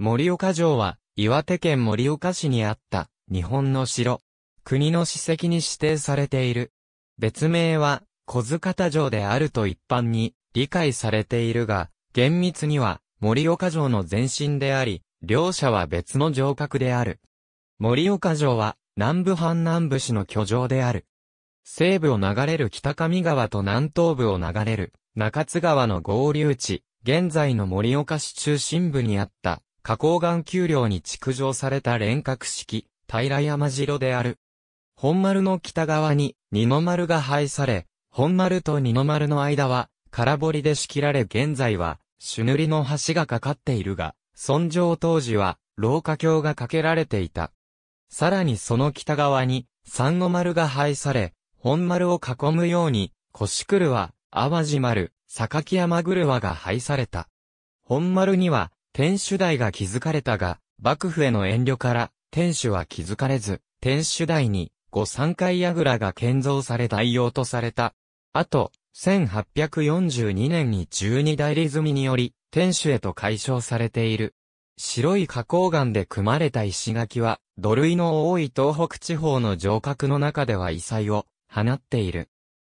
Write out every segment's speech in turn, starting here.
森岡城は、岩手県森岡市にあった、日本の城。国の史跡に指定されている。別名は、小塚田城であると一般に理解されているが、厳密には、森岡城の前身であり、両者は別の城郭である。森岡城は、南部藩南部市の居城である。西部を流れる北上川と南東部を流れる中津川の合流地、現在の森岡市中心部にあった花崗岩丘陵に築城された連郭式、平山城である。本丸の北側に二の丸が配され、本丸と二の丸の間は空堀で仕切られ現在は朱塗りの橋がかかっているが、尊上当時は廊下橋がかけられていた。さらにその北側に三の丸が配され、本丸を囲むように、腰狂は、淡路丸、榊山狂はが配された。本丸には、天守台が築かれたが、幕府への遠慮から天守は築かれず、天守台に御三階櫓が建造され代用とされた。あと、1842年に十二代理済みにより、天守へと解消されている。白い花崗岩で組まれた石垣は、土塁の多い東北地方の城郭の中では異彩を放っている。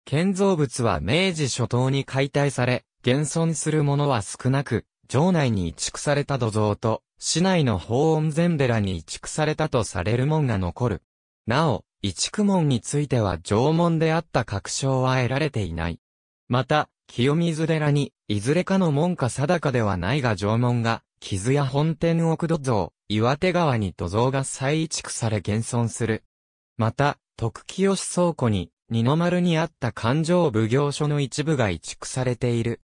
建造物は明治初頭に解体され、現存するものは少なく、城内に移築された土蔵と、市内の法音禅寺に移築されたとされる門が残る。なお、移築門については城門であった確証は得られていない。また、清水寺に、いずれかの門か定かではないが城門が、傷や本店奥土蔵、岩手川に土蔵が再移築され現存する。また、徳清倉庫に、二の丸にあった環状奉行所の一部が移築されている。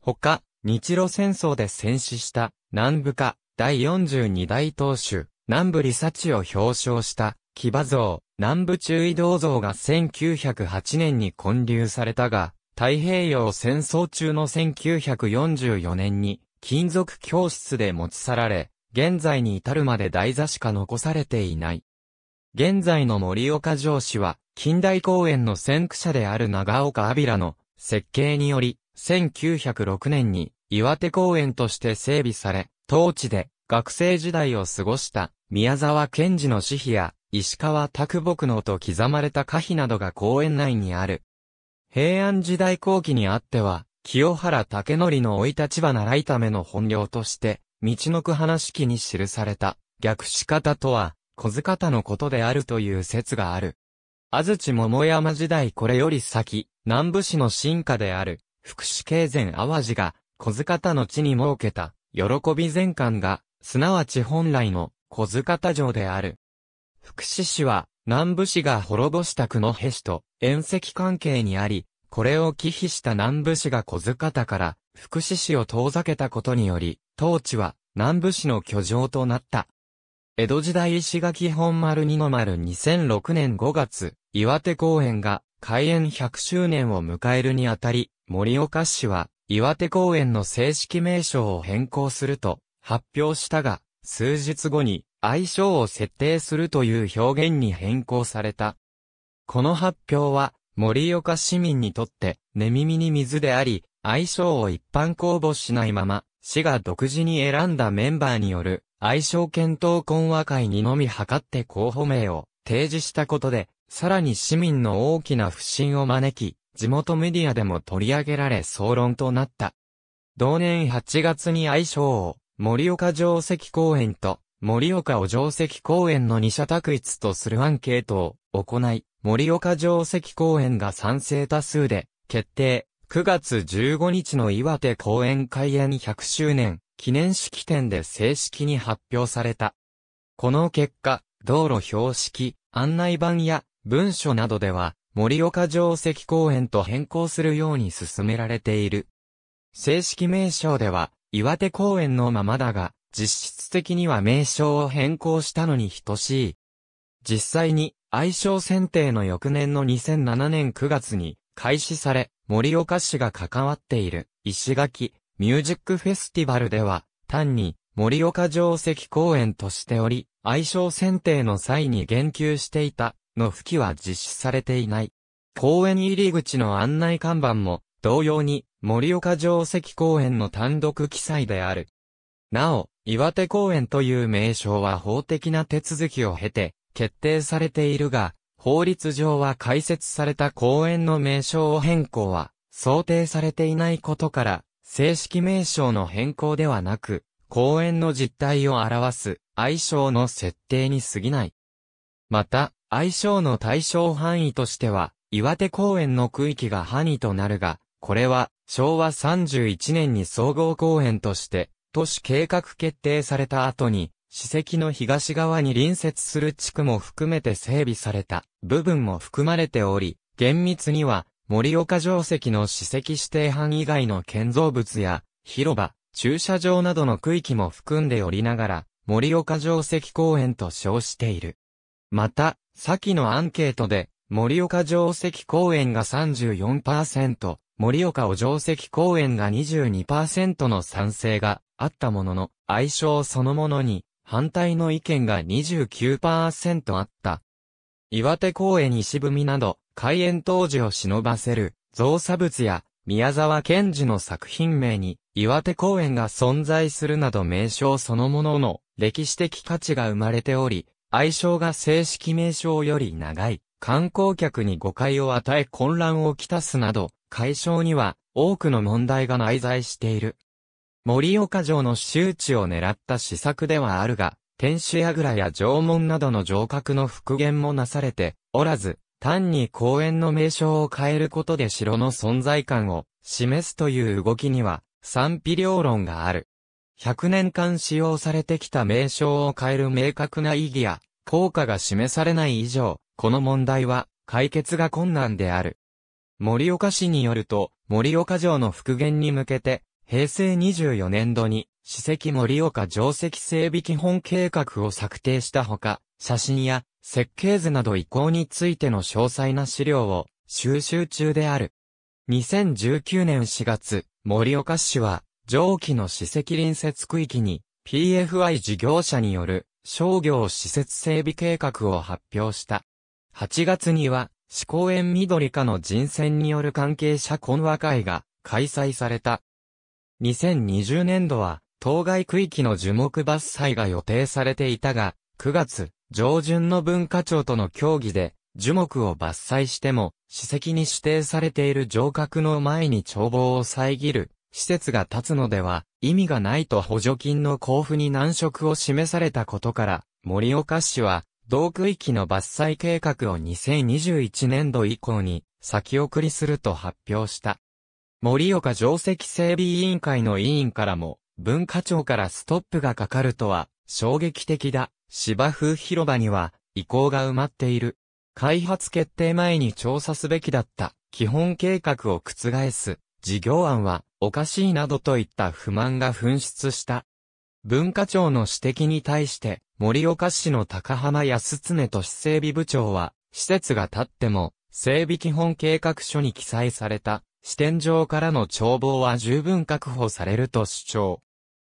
他、日露戦争で戦死した南部下第42代当主南部リサチを表彰した騎馬像南部中移動像が1908年に建立されたが太平洋戦争中の1944年に金属教室で持ち去られ、現在に至るまで台座しか残されていない。現在の森岡城市は、近代公園の先駆者である長岡アビラの設計により、1906年に岩手公園として整備され、当地で学生時代を過ごした宮沢賢治の詩碑や石川拓木のと刻まれた歌碑などが公園内にある。平安時代後期にあっては、清原武則の老い立ち花いための本領として、道のく話式に記された、逆仕方とは、小塚方のことであるという説がある。安土桃山時代これより先、南部市の進化である、福祉経前淡路が、小塚田の地に設けた、喜び全館が、すなわち本来の小塚田城である。福祉市は、南部市が滅ぼした久野兵市と縁石関係にあり、これを忌避した南部市が小塚田から福祉市を遠ざけたことにより、当地は南部市の居城となった。江戸時代石垣本丸二の丸2006年5月、岩手公園が開園100周年を迎えるにあたり、森岡市は、岩手公園の正式名称を変更すると発表したが、数日後に愛称を設定するという表現に変更された。この発表は、盛岡市民にとって、寝耳に水であり、愛称を一般公募しないまま、市が独自に選んだメンバーによる、愛称検討懇話会にのみ図って候補名を提示したことで、さらに市民の大きな不信を招き、地元メディアでも取り上げられ総論となった。同年8月に愛称を、盛岡城跡公園と、盛岡を城石公園の二者択一とするアンケートを行い、盛岡城跡公園が賛成多数で、決定。9月15日の岩手公園開園100周年記念式典で正式に発表された。この結果、道路標識、案内板や文書などでは、森岡城跡公園と変更するように進められている。正式名称では、岩手公園のままだが、実質的には名称を変更したのに等しい。実際に、愛称選定の翌年の2007年9月に開始され、森岡市が関わっている石垣ミュージックフェスティバルでは、単に森岡城跡公園としており、愛称選定の際に言及していたの吹きは実施されていない。公園入り口の案内看板も、同様に、盛岡城跡公園の単独記載である。なお、岩手公園という名称は法的な手続きを経て、決定されているが、法律上は開設された公園の名称を変更は、想定されていないことから、正式名称の変更ではなく、公園の実態を表す、愛称の設定に過ぎない。また、愛称の対象範囲としては、岩手公園の区域が範囲となるが、これは昭和31年に総合公園として、都市計画決定された後に、史跡の東側に隣接する地区も含めて整備された部分も含まれており、厳密には森岡城跡の史跡指定範以外の建造物や広場、駐車場などの区域も含んでおりながら、森岡城跡公園と称している。また、先のアンケートで、森岡城石公園が34%、森岡お城石公園が22%の賛成があったものの、愛称そのものに反対の意見が29%あった。岩手公園石踏みなど、開園当時を忍ばせる造作物や宮沢賢治の作品名に岩手公園が存在するなど名称そのものの歴史的価値が生まれており、愛称が正式名称より長い、観光客に誤解を与え混乱をきたすなど、解消には多くの問題が内在している。森岡城の周知を狙った施策ではあるが、天守櫓や城門などの城郭の復元もなされておらず、単に公園の名称を変えることで城の存在感を示すという動きには賛否両論がある。100年間使用されてきた名称を変える明確な意義や、効果が示されない以上、この問題は解決が困難である。森岡市によると、森岡城の復元に向けて、平成24年度に、史跡森岡城跡整備基本計画を策定したほか、写真や設計図など移行についての詳細な資料を収集中である。2019年4月、森岡市は、上記の史跡隣接区域に PFI 事業者による商業施設整備計画を発表した。8月には、四公園緑化の人選による関係者懇話会が開催された。2020年度は、当該区域の樹木伐採が予定されていたが、9月上旬の文化庁との協議で、樹木を伐採しても、史跡に指定されている城郭の前に眺望を遮る施設が建つのでは意味がないと補助金の交付に難色を示されたことから、森岡市は、同区域の伐採計画を2021年度以降に先送りすると発表した。森岡上席整備委員会の委員からも、文化庁からストップがかかるとは、衝撃的だ。芝生広場には、移行が埋まっている。開発決定前に調査すべきだった。基本計画を覆す。事業案はおかしいなどといった不満が噴出した。文化庁の指摘に対して、森岡市の高浜康常都市整備部長は、施設が建っても、整備基本計画書に記載された、支店上からの眺望は十分確保されると主張。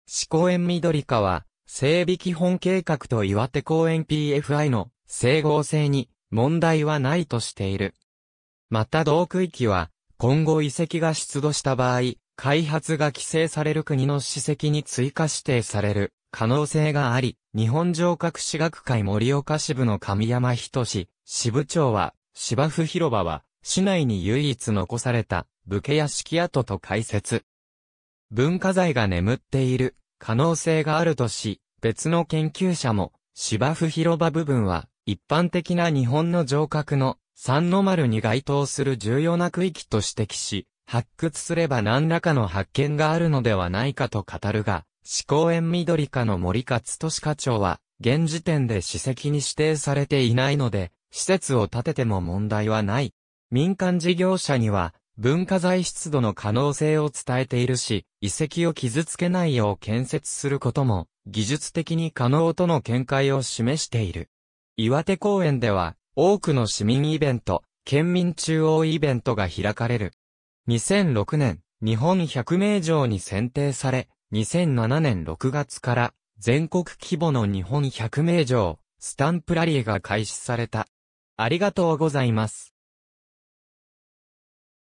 市公園緑化は、整備基本計画と岩手公園 PFI の整合性に問題はないとしている。また同区域は、今後遺跡が出土した場合、開発が規制される国の史跡に追加指定される可能性があり、日本城郭史学会盛岡支部の神山仁志、支部長は、芝生広場は、市内に唯一残された武家屋敷跡と解説。文化財が眠っている可能性があるとし、別の研究者も芝生広場部分は一般的な日本の城郭の三の丸に該当する重要な区域と指摘し、発掘すれば何らかの発見があるのではないかと語るが、四公園緑科の森勝利課長は、現時点で史跡に指定されていないので、施設を建てても問題はない。民間事業者には、文化財出土の可能性を伝えているし、遺跡を傷つけないよう建設することも、技術的に可能との見解を示している。岩手公園では、多くの市民イベント、県民中央イベントが開かれる。2006年、日本百名城に選定され、2007年6月から全国規模の日本百名城、スタンプラリーが開始された。ありがとうございます。